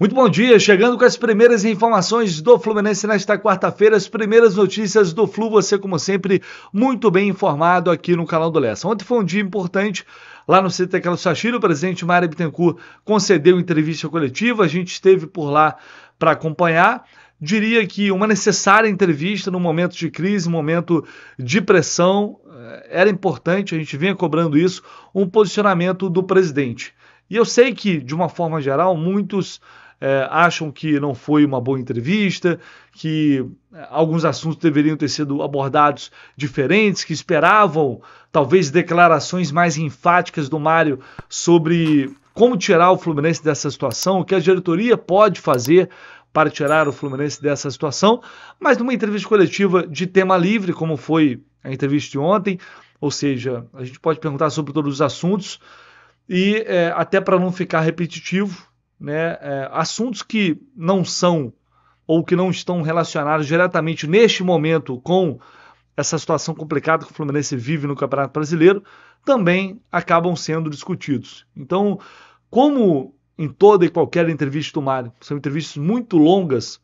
Muito bom dia, chegando com as primeiras informações do Fluminense nesta quarta-feira, as primeiras notícias do Flu, você como sempre muito bem informado aqui no canal do Lessa. Ontem foi um dia importante lá no CT Carlos Sachiro, o presidente Mário Bittencourt concedeu entrevista coletiva, a gente esteve por lá para acompanhar. Diria que uma necessária entrevista no momento de crise, momento de pressão, eh, era importante, a gente vinha cobrando isso, um posicionamento do presidente. E eu sei que, de uma forma geral, muitos é, acham que não foi uma boa entrevista, que é, alguns assuntos deveriam ter sido abordados diferentes, que esperavam talvez declarações mais enfáticas do Mário sobre como tirar o Fluminense dessa situação, o que a diretoria pode fazer para tirar o Fluminense dessa situação, mas numa entrevista coletiva de tema livre, como foi a entrevista de ontem, ou seja, a gente pode perguntar sobre todos os assuntos e é, até para não ficar repetitivo, né, é, assuntos que não são ou que não estão relacionados diretamente neste momento com essa situação complicada que o Fluminense vive no Campeonato Brasileiro, também acabam sendo discutidos. Então, como em toda e qualquer entrevista do Mário, são entrevistas muito longas,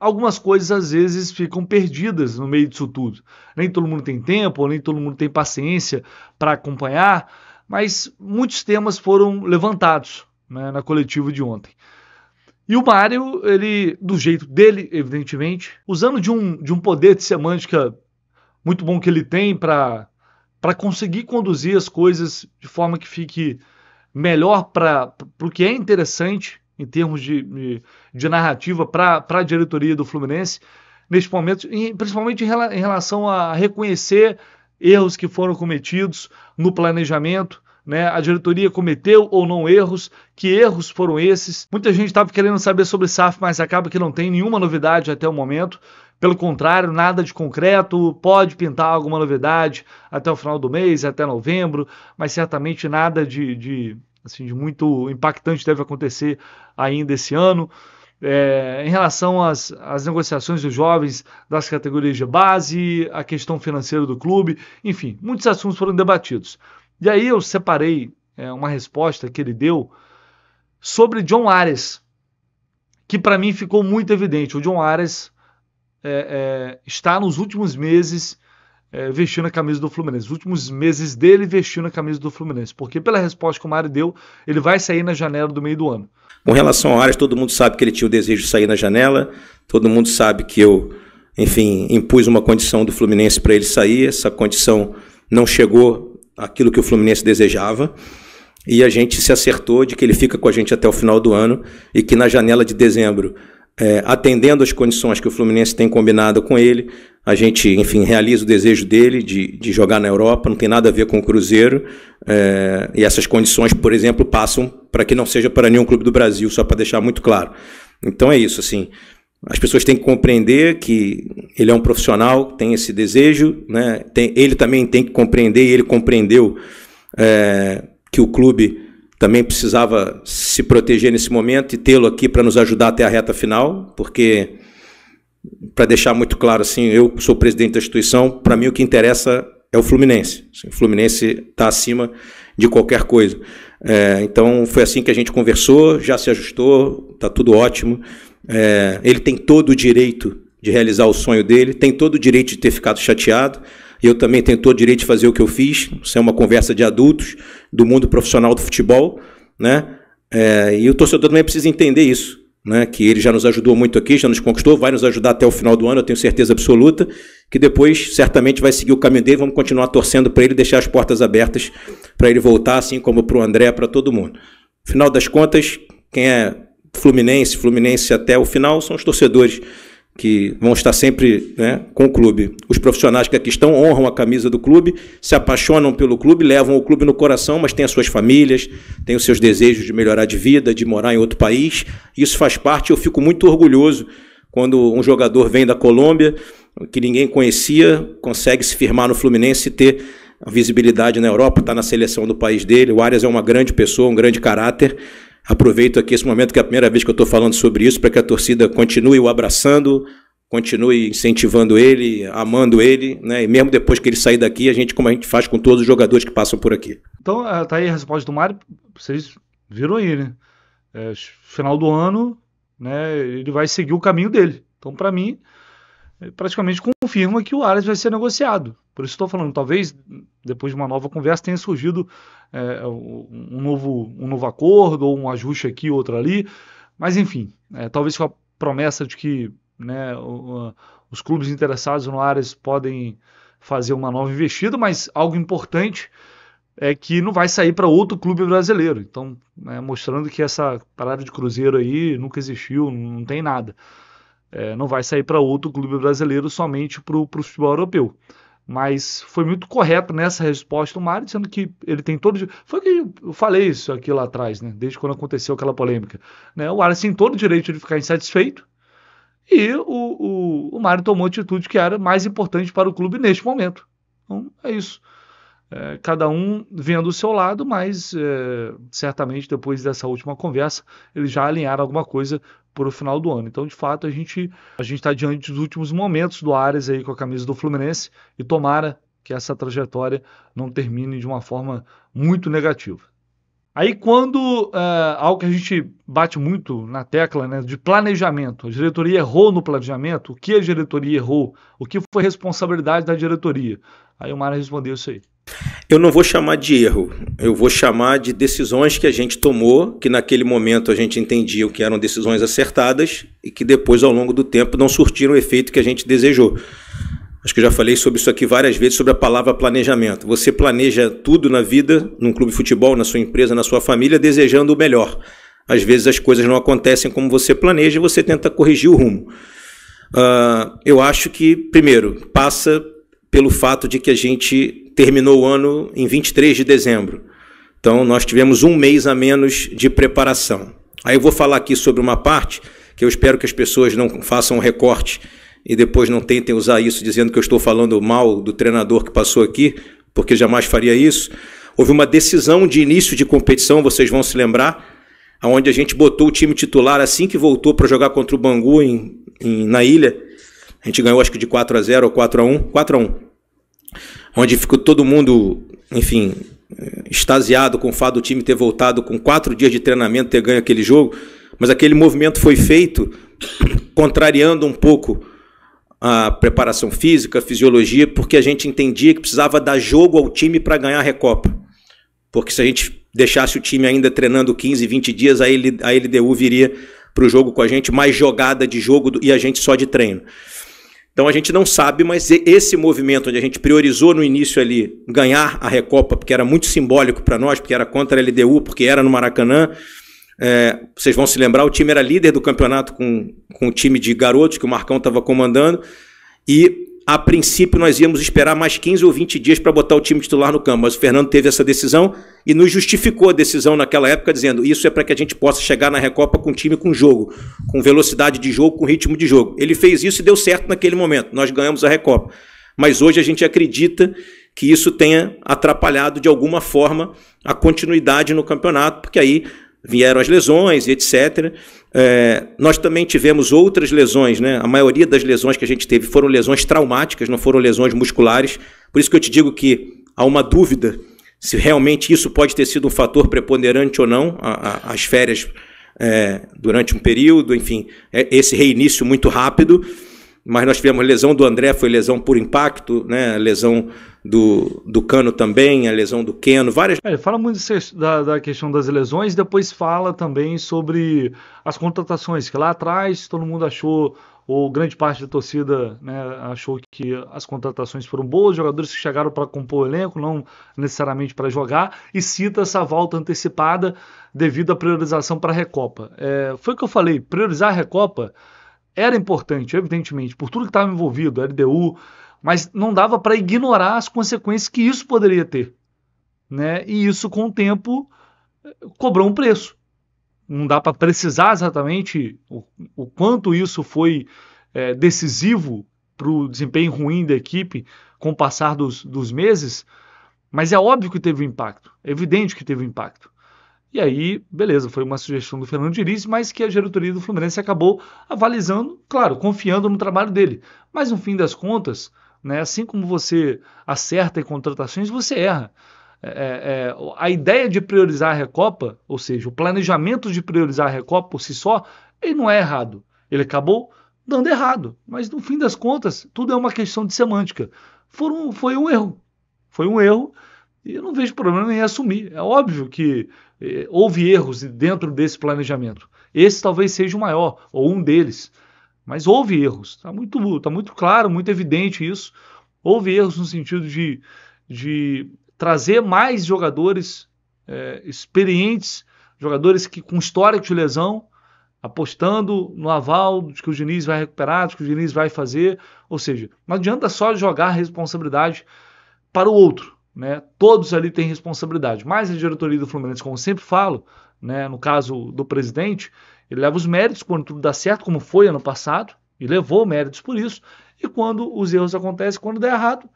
algumas coisas às vezes ficam perdidas no meio disso tudo. Nem todo mundo tem tempo, nem todo mundo tem paciência para acompanhar, mas muitos temas foram levantados né, na coletiva de ontem. E o Mário, ele, do jeito dele, evidentemente, usando de um, de um poder de semântica muito bom que ele tem para conseguir conduzir as coisas de forma que fique melhor para o que é interessante em termos de, de, narrativa para a diretoria do Fluminense, neste momento, e principalmente em relação a reconhecer erros que foram cometidos no planejamento, né? A diretoria cometeu ou não erros? Que erros foram esses? Muita gente estava querendo saber sobre SAF, mas acaba que não tem nenhuma novidade até o momento. Pelo contrário, nada de concreto, pode pintar alguma novidade até o final do mês, até novembro, mas certamente nada de, de assim, de muito impactante deve acontecer ainda esse ano. É, em relação às, às negociações dos jovens das categorias de base, a questão financeira do clube, enfim, muitos assuntos foram debatidos. E aí eu separei é, uma resposta que ele deu sobre John Ares, que para mim ficou muito evidente. O John Ares é, é, está nos últimos meses é, vestindo a camisa do Fluminense. Os últimos meses dele vestindo a camisa do Fluminense. Porque pela resposta que o Mário deu, ele vai sair na janela do meio do ano. Com relação ao Ares, todo mundo sabe que ele tinha o desejo de sair na janela. Todo mundo sabe que eu, enfim, impus uma condição do Fluminense para ele sair. Essa condição não chegou aquilo que o Fluminense desejava. E a gente se acertou de que ele fica com a gente até o final do ano e que na janela de dezembro, é, atendendo as condições que o Fluminense tem combinado com ele, a gente, enfim, realiza o desejo dele de, de jogar na Europa, não tem nada a ver com o Cruzeiro. É, e essas condições, por exemplo, passam para que não seja para nenhum clube do Brasil, só para deixar muito claro. Então é isso, assim. As pessoas têm que compreender que ele é um profissional, tem esse desejo, né? Tem, ele também tem que compreender, e ele compreendeu é, que o clube também precisava se proteger nesse momento e tê-lo aqui para nos ajudar até a reta final, porque, para deixar muito claro, assim, eu sou presidente da instituição, para mim o que interessa é o Fluminense. Assim, o Fluminense está acima de qualquer coisa. É, então foi assim que a gente conversou, já se ajustou, está tudo ótimo. É, ele tem todo o direito de realizar o sonho dele, tem todo o direito de ter ficado chateado. Eu também tenho todo o direito de fazer o que eu fiz. Isso é uma conversa de adultos do mundo profissional do futebol, né? É, e o torcedor também precisa entender isso, né? Que ele já nos ajudou muito aqui, já nos conquistou, vai nos ajudar até o final do ano, eu tenho certeza absoluta. Que depois certamente vai seguir o caminho dele. Vamos continuar torcendo para ele, deixar as portas abertas para ele voltar, assim como para o André, para todo mundo. Final das contas, quem é Fluminense, Fluminense até o final, são os torcedores que vão estar sempre né, com o clube. Os profissionais que aqui estão honram a camisa do clube, se apaixonam pelo clube, levam o clube no coração, mas têm as suas famílias, têm os seus desejos de melhorar de vida, de morar em outro país. Isso faz parte, eu fico muito orgulhoso quando um jogador vem da Colômbia, que ninguém conhecia, consegue se firmar no Fluminense e ter visibilidade na Europa, está na seleção do país dele. O Arias é uma grande pessoa, um grande caráter, Aproveito aqui esse momento que é a primeira vez que eu estou falando sobre isso para que a torcida continue o abraçando, continue incentivando ele, amando ele, né? E mesmo depois que ele sair daqui, a gente, como a gente faz com todos os jogadores que passam por aqui. Então, eh, tá aí a resposta do Mário, vocês viram aí, né? É, final do ano, né? Ele vai seguir o caminho dele. Então, para mim, praticamente confirma que o Aras vai ser negociado. Por isso estou falando, talvez depois de uma nova conversa tenha surgido é, um, novo, um novo acordo, ou um ajuste aqui, outro ali. Mas enfim, é, talvez com a promessa de que né, os clubes interessados no Aras podem fazer uma nova investida, mas algo importante é que não vai sair para outro clube brasileiro. Então, é, mostrando que essa parada de Cruzeiro aí nunca existiu, não tem nada. É, não vai sair para outro clube brasileiro, somente para o futebol europeu. Mas foi muito correto nessa resposta o Mário, dizendo que ele tem todo. Foi que eu falei isso aqui lá atrás, né? desde quando aconteceu aquela polêmica. Né? O Alisson tem todo o direito de ficar insatisfeito e o, o, o Mário tomou a atitude que era mais importante para o clube neste momento. Então é isso é, cada um vendo o seu lado, mas é, certamente depois dessa última conversa eles já alinharam alguma coisa para o final do ano. Então, de fato, a gente a gente está diante dos últimos momentos do Ares aí com a camisa do Fluminense e tomara que essa trajetória não termine de uma forma muito negativa. Aí quando é, algo que a gente bate muito na tecla, né, de planejamento, a diretoria errou no planejamento, o que a diretoria errou, o que foi responsabilidade da diretoria? Aí o Mara respondeu isso aí. Eu não vou chamar de erro, eu vou chamar de decisões que a gente tomou, que naquele momento a gente entendia que eram decisões acertadas e que depois, ao longo do tempo, não surtiram o efeito que a gente desejou. Acho que eu já falei sobre isso aqui várias vezes, sobre a palavra planejamento. Você planeja tudo na vida, num clube de futebol, na sua empresa, na sua família, desejando o melhor. Às vezes as coisas não acontecem como você planeja e você tenta corrigir o rumo. Uh, eu acho que, primeiro, passa pelo fato de que a gente terminou o ano em 23 de dezembro. Então, nós tivemos um mês a menos de preparação. Aí eu vou falar aqui sobre uma parte que eu espero que as pessoas não façam um recorte e depois não tentem usar isso dizendo que eu estou falando mal do treinador que passou aqui, porque jamais faria isso. Houve uma decisão de início de competição, vocês vão se lembrar, onde a gente botou o time titular assim que voltou para jogar contra o Bangu em, em, na ilha. A gente ganhou acho que de 4 a 0 ou 4 a 1, 4 a 1 onde ficou todo mundo, enfim, extasiado com o fato do time ter voltado com quatro dias de treinamento, ter ganho aquele jogo, mas aquele movimento foi feito contrariando um pouco a preparação física, a fisiologia, porque a gente entendia que precisava dar jogo ao time para ganhar a Recopa. Porque se a gente deixasse o time ainda treinando 15, 20 dias, a LDU viria para o jogo com a gente, mais jogada de jogo e a gente só de treino. Então a gente não sabe, mas esse movimento onde a gente priorizou no início ali ganhar a Recopa, porque era muito simbólico para nós, porque era contra a LDU, porque era no Maracanã. É, vocês vão se lembrar, o time era líder do campeonato com, com o time de garotos que o Marcão estava comandando. E a princípio nós íamos esperar mais 15 ou 20 dias para botar o time titular no campo, mas o Fernando teve essa decisão e nos justificou a decisão naquela época, dizendo isso é para que a gente possa chegar na Recopa com time com jogo, com velocidade de jogo, com ritmo de jogo. Ele fez isso e deu certo naquele momento, nós ganhamos a Recopa. Mas hoje a gente acredita que isso tenha atrapalhado de alguma forma a continuidade no campeonato, porque aí vieram as lesões e etc. É, nós também tivemos outras lesões, né? A maioria das lesões que a gente teve foram lesões traumáticas, não foram lesões musculares. Por isso que eu te digo que há uma dúvida se realmente isso pode ter sido um fator preponderante ou não, a, a, as férias é, durante um período, enfim, é, esse reinício muito rápido mas nós tivemos lesão do André, foi lesão por impacto, né? Lesão do, do Cano também, a lesão do Keno, várias. É, ele fala muito da, da questão das lesões, depois fala também sobre as contratações, que lá atrás todo mundo achou, ou grande parte da torcida né, achou que as contratações foram boas, jogadores que chegaram para compor o elenco, não necessariamente para jogar, e cita essa volta antecipada devido à priorização para a Recopa. É, foi o que eu falei, priorizar a Recopa era importante, evidentemente, por tudo que estava envolvido, LDU, mas não dava para ignorar as consequências que isso poderia ter. Né? E isso, com o tempo, cobrou um preço. Não dá para precisar exatamente o, o, quanto isso foi é, decisivo para o desempenho ruim da equipe com o passar dos, dos meses, mas é óbvio que teve um impacto, é evidente que teve um impacto. E aí, beleza, foi uma sugestão do Fernando Diniz, mas que a diretoria do Fluminense acabou avalizando, claro, confiando no trabalho dele. Mas no fim das contas, né, assim como você acerta em contratações, você erra. É, é, é, a ideia de priorizar a Recopa, ou seja, o planejamento de priorizar a Recopa por si só, ele não é errado. Ele acabou dando errado. Mas no fim das contas, tudo é uma questão de semântica. Foram, foi um erro. Foi um erro e eu não vejo problema em assumir. É óbvio que eh, houve erros dentro desse planejamento. Esse talvez seja o maior, ou um deles. Mas houve erros. Está muito, tá muito claro, muito evidente isso. Houve erros no sentido de, de trazer mais jogadores eh, experientes, jogadores que com histórico de lesão, apostando no aval de que o Diniz vai recuperar, de que o Diniz vai fazer. Ou seja, não adianta só jogar a responsabilidade para o outro né? Todos ali têm responsabilidade, mas a diretoria do Fluminense, como sempre falo, né, no caso do presidente, ele leva os méritos quando tudo dá certo, como foi ano passado, e levou méritos por isso, e quando os erros acontecem, quando dá errado,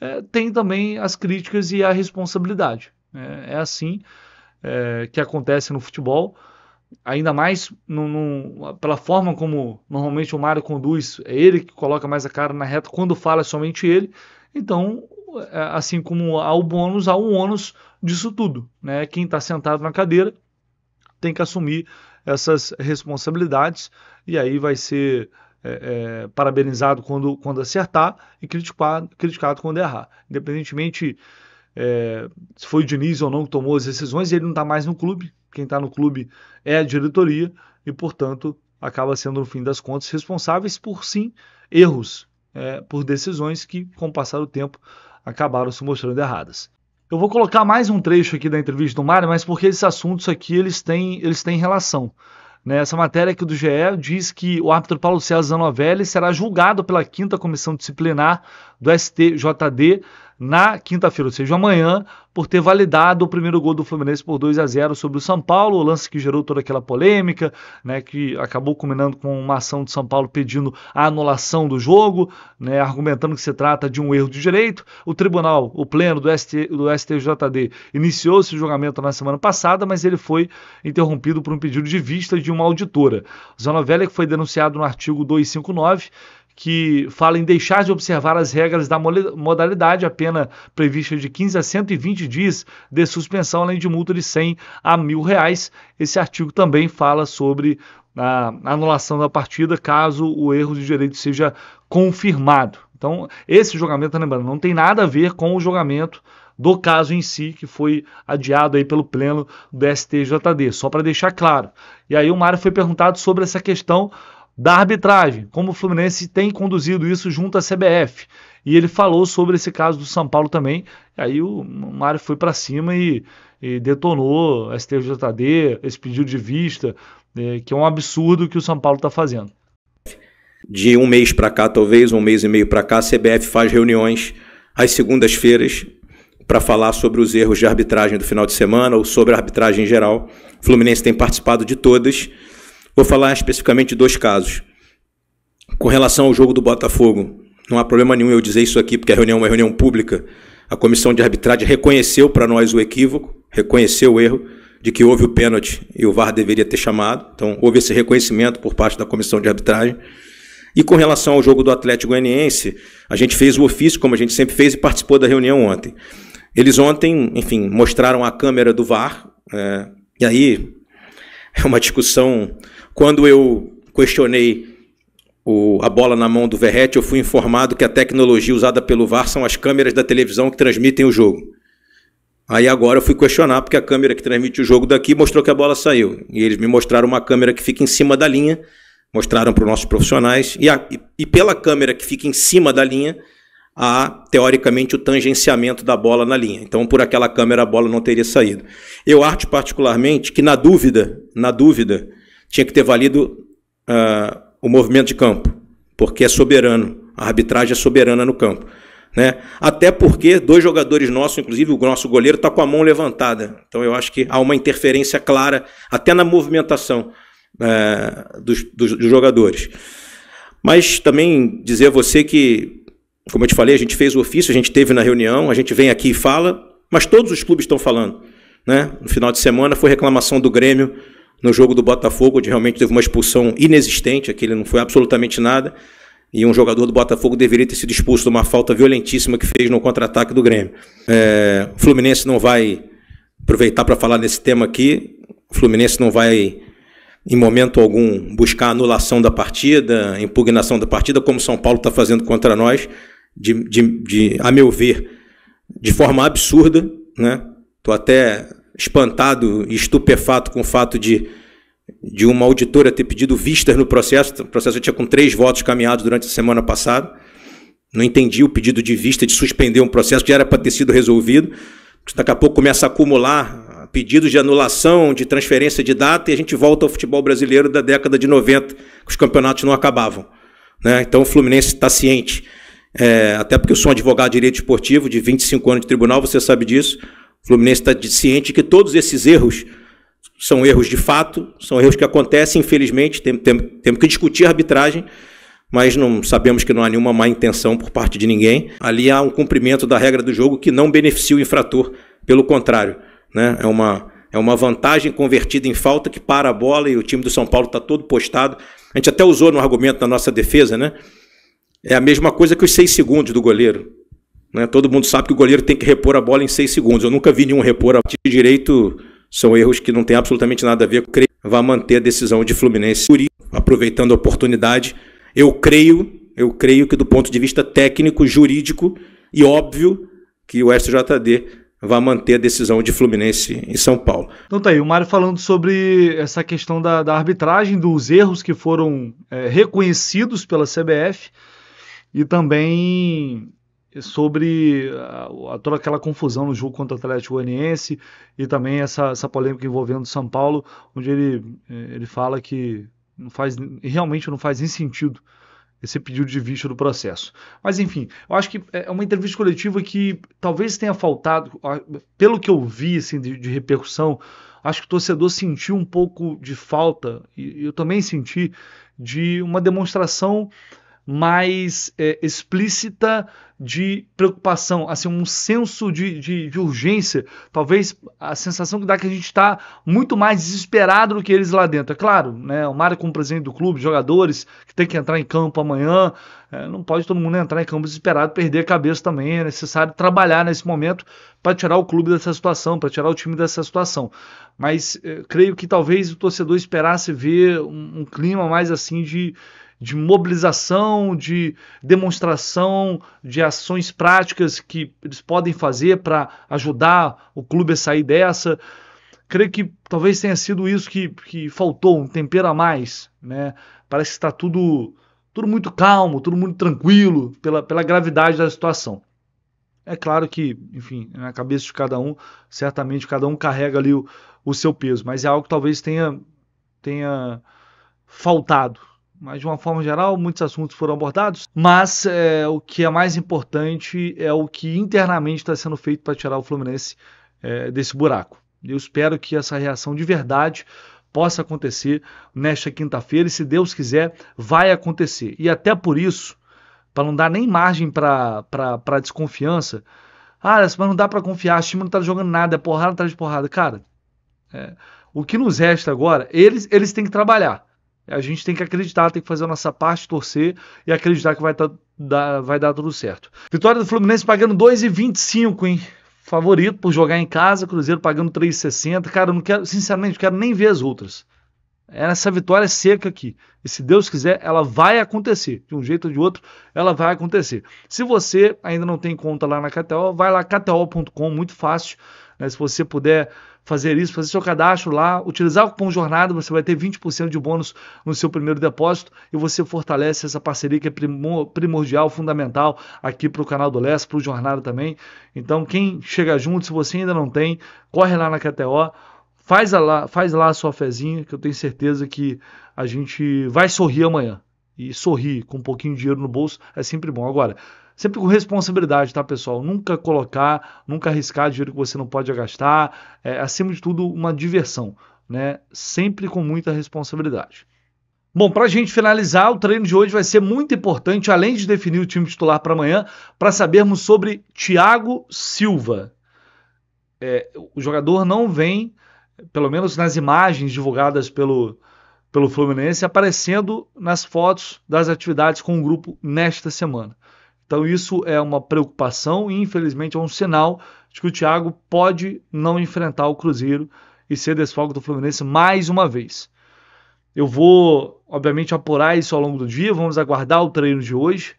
é, tem também as críticas e a responsabilidade. É, é assim é, que acontece no futebol, ainda mais no, no, pela forma como normalmente o Mário conduz, é ele que coloca mais a cara na reta, quando fala é somente ele, então é, assim como há o bônus, há o ônus disso tudo. Né? Quem está sentado na cadeira tem que assumir essas responsabilidades e aí vai ser é, é, parabenizado quando, quando acertar e criticado, criticado quando errar. Independentemente é, se foi o Diniz ou não que tomou as decisões, ele não está mais no clube. Quem está no clube é a diretoria e, portanto, acaba sendo, no fim das contas, responsáveis por sim erros, é, por decisões que, com o passar do tempo, acabaram se mostrando erradas. Eu vou colocar mais um trecho aqui da entrevista do Mário, mas porque esses assuntos aqui eles têm, eles têm relação. Né? Essa matéria aqui do GE diz que o árbitro Paulo César Zanovelli será julgado pela quinta comissão disciplinar do STJD na quinta-feira, ou seja, amanhã, por ter validado o primeiro gol do Fluminense por 2 a 0 sobre o São Paulo, o lance que gerou toda aquela polêmica, né, que acabou culminando com uma ação de São Paulo pedindo a anulação do jogo, né, argumentando que se trata de um erro de direito. O tribunal, o pleno do, ST, do STJD, iniciou esse julgamento na semana passada, mas ele foi interrompido por um pedido de vista de uma auditora. Velha, que foi denunciado no artigo 259, que fala em deixar de observar as regras da modalidade, a pena prevista de 15 a 120 dias de suspensão, além de multa de 100 a mil reais. Esse artigo também fala sobre a anulação da partida caso o erro de direito seja confirmado. Então, esse julgamento, tá lembrando, não tem nada a ver com o julgamento do caso em si, que foi adiado aí pelo pleno do STJD, só para deixar claro. E aí o Mário foi perguntado sobre essa questão da arbitragem, como o Fluminense tem conduzido isso junto à CBF. E ele falou sobre esse caso do São Paulo também. Aí o Mário foi para cima e, e detonou a STJD, esse pedido de vista, é, que é um absurdo que o São Paulo está fazendo. De um mês para cá, talvez, um mês e meio para cá, a CBF faz reuniões às segundas-feiras para falar sobre os erros de arbitragem do final de semana ou sobre a arbitragem em geral. O Fluminense tem participado de todas Vou falar especificamente de dois casos. Com relação ao jogo do Botafogo, não há problema nenhum eu dizer isso aqui, porque a reunião é uma reunião pública. A comissão de arbitragem reconheceu para nós o equívoco, reconheceu o erro de que houve o pênalti e o VAR deveria ter chamado. Então, houve esse reconhecimento por parte da comissão de arbitragem. E com relação ao jogo do Atlético Goianiense, a gente fez o ofício, como a gente sempre fez, e participou da reunião ontem. Eles ontem, enfim, mostraram a câmera do VAR, é, e aí é uma discussão quando eu questionei o, a bola na mão do Verrete, eu fui informado que a tecnologia usada pelo VAR são as câmeras da televisão que transmitem o jogo. Aí agora eu fui questionar, porque a câmera que transmite o jogo daqui mostrou que a bola saiu. E eles me mostraram uma câmera que fica em cima da linha, mostraram para os nossos profissionais, e, a, e, e, pela câmera que fica em cima da linha, há, teoricamente, o tangenciamento da bola na linha. Então, por aquela câmera, a bola não teria saído. Eu acho particularmente que, na dúvida, na dúvida, tinha que ter valido uh, o movimento de campo, porque é soberano, a arbitragem é soberana no campo. Né? Até porque dois jogadores nossos, inclusive o nosso goleiro, está com a mão levantada. Então eu acho que há uma interferência clara, até na movimentação uh, dos, dos, dos jogadores. Mas também dizer a você que, como eu te falei, a gente fez o ofício, a gente teve na reunião, a gente vem aqui e fala, mas todos os clubes estão falando. Né? No final de semana foi reclamação do Grêmio no jogo do Botafogo, onde realmente teve uma expulsão inexistente, aquele não foi absolutamente nada, e um jogador do Botafogo deveria ter sido expulso de uma falta violentíssima que fez no contra-ataque do Grêmio. É, o Fluminense não vai aproveitar para falar desse tema aqui, o Fluminense não vai em momento algum buscar anulação da partida, impugnação da partida, como São Paulo está fazendo contra nós, de, de, de, a meu ver, de forma absurda, né? Estou até espantado e estupefato com o fato de, de uma auditora ter pedido vistas no processo. O processo tinha com três votos caminhados durante a semana passada. Não entendi o pedido de vista de suspender um processo que já era para ter sido resolvido. Daqui a pouco começa a acumular pedidos de anulação, de transferência de data, e a gente volta ao futebol brasileiro da década de 90, que os campeonatos não acabavam. Né? Então o Fluminense está ciente. É, até porque eu sou um advogado de direito esportivo de 25 anos de tribunal, você sabe disso. O Fluminense está ciente que todos esses erros são erros de fato, são erros que acontecem, infelizmente, temos tem, tem que discutir a arbitragem, mas não sabemos que não há nenhuma má intenção por parte de ninguém. Ali há um cumprimento da regra do jogo que não beneficia o infrator, pelo contrário, né? é, uma, é uma vantagem convertida em falta que para a bola e o time do São Paulo está todo postado. A gente até usou no argumento da nossa defesa, né? É a mesma coisa que os seis segundos do goleiro. Né? Todo mundo sabe que o goleiro tem que repor a bola em seis segundos. Eu nunca vi nenhum repor a de direito. São erros que não tem absolutamente nada a ver. Eu creio que vai manter a decisão de Fluminense. Aproveitando a oportunidade, eu creio, eu creio que do ponto de vista técnico, jurídico e óbvio que o SJD vai manter a decisão de Fluminense em São Paulo. Então tá aí, o Mário falando sobre essa questão da, da arbitragem, dos erros que foram é, reconhecidos pela CBF e também sobre a, ah, a, toda aquela confusão no jogo contra o Atlético Goianiense e também essa, essa polêmica envolvendo o São Paulo, onde ele, eh, ele fala que não faz, realmente não faz nem sentido esse pedido de vista do processo. Mas enfim, eu acho que é, é uma entrevista coletiva que talvez tenha faltado, pelo que eu vi assim, de, de repercussão, acho que o torcedor sentiu um pouco de falta, e eu também senti, de uma demonstração mais é, explícita de preocupação, assim, um senso de, de, de, urgência. Talvez a sensação que dá é que a gente está muito mais desesperado do que eles lá dentro. É claro, né? O Mário, como presidente do clube, jogadores que tem que entrar em campo amanhã, é, não pode todo mundo entrar em campo desesperado, perder a cabeça também. É necessário trabalhar nesse momento para tirar o clube dessa situação, para tirar o time dessa situação. Mas é, creio que talvez o torcedor esperasse ver um, um clima mais assim de de mobilização, de demonstração de ações práticas que eles podem fazer para ajudar o clube a sair dessa. Creio que talvez tenha sido isso que, que faltou, um tempero a mais. Né? Parece que está tudo, tudo muito calmo, tudo muito tranquilo pela, pela gravidade da situação. É claro que, enfim, é na cabeça de cada um, certamente cada um carrega ali o, o seu peso, mas é algo que talvez tenha, tenha faltado mas de uma forma geral, muitos assuntos foram abordados. Mas é, o que é mais importante é o que internamente está sendo feito para tirar o Fluminense é, desse buraco. Eu espero que essa reação de verdade possa acontecer nesta quinta-feira e, se Deus quiser, vai acontecer. E até por isso, para não dar nem margem para desconfiança, ah, mas não dá para confiar, o time não está jogando nada, é porrada atrás de porrada. Cara, é, o que nos resta agora, eles, eles têm que trabalhar. A gente tem que acreditar, tem que fazer a nossa parte, torcer e acreditar que vai, tá, dá, vai dar tudo certo. Vitória do Fluminense pagando 2,25, hein? Favorito por jogar em casa, Cruzeiro pagando 3,60. Cara, eu não quero, sinceramente, não quero nem ver as outras. Essa vitória é seca aqui. E se Deus quiser, ela vai acontecer. De um jeito ou de outro, ela vai acontecer. Se você ainda não tem conta lá na KTO, vai lá, kto.com, muito fácil. Né? Se você puder fazer isso, fazer seu cadastro lá, utilizar o cupom Jornada, você vai ter 20% de bônus no seu primeiro depósito e você fortalece essa parceria que é primordial, fundamental aqui para o canal do Leste, para o Jornada também. Então, quem chega junto, se você ainda não tem, corre lá na KTO, faz lá, faz lá a sua fezinha, que eu tenho certeza que a gente vai sorrir amanhã. E sorrir com um pouquinho de dinheiro no bolso é sempre bom. Agora, Sempre com responsabilidade, tá, pessoal? Nunca colocar, nunca arriscar dinheiro que você não pode gastar. É, acima de tudo, uma diversão, né? Sempre com muita responsabilidade. Bom, para a gente finalizar, o treino de hoje vai ser muito importante, além de definir o time titular para amanhã, para sabermos sobre Thiago Silva. É, o jogador não vem, pelo menos nas imagens divulgadas pelo, pelo Fluminense, aparecendo nas fotos das atividades com o grupo nesta semana. Então isso é uma preocupação e infelizmente é um sinal de que o Thiago pode não enfrentar o Cruzeiro e ser desfalque do Fluminense mais uma vez. Eu vou, obviamente, apurar isso ao longo do dia, vamos aguardar o treino de hoje,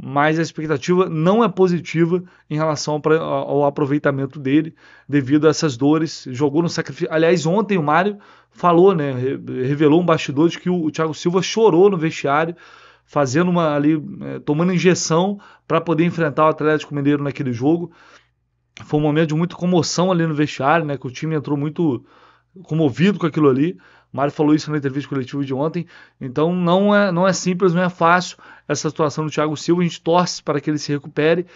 mas a expectativa não é positiva em relação ao aproveitamento dele devido a essas dores. Jogou no sacrifício. Aliás, ontem o Mário falou, né, revelou um bastidor de que o Thiago Silva chorou no vestiário fazendo uma ali, é, tomando injeção para poder enfrentar o Atlético Mineiro naquele jogo. Foi um momento de muita comoção ali no vestiário, né? Que o time entrou muito comovido com aquilo ali. O Mário falou isso na entrevista coletiva de ontem. Então não é, não é simples, não é fácil essa situação do Thiago Silva. A gente torce para que ele se recupere.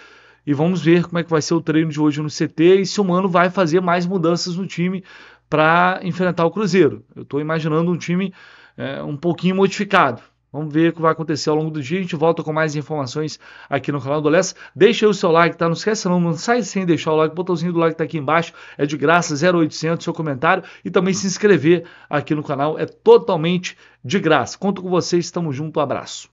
E vamos ver como é que vai ser o treino de hoje no CT e se o Mano vai fazer mais mudanças no time para enfrentar o Cruzeiro. Eu estou imaginando um time é, um pouquinho modificado. Vamos ver o que vai acontecer ao longo do dia. A gente volta com mais informações aqui no canal do Lessa. Deixa aí o seu like, tá? Não esquece não, não sai sem deixar o like. O botãozinho do like tá aqui embaixo. É de graça, 0800, seu comentário. E também se inscrever aqui no canal. É totalmente de graça. Conto com vocês. Tamo junto. Um abraço.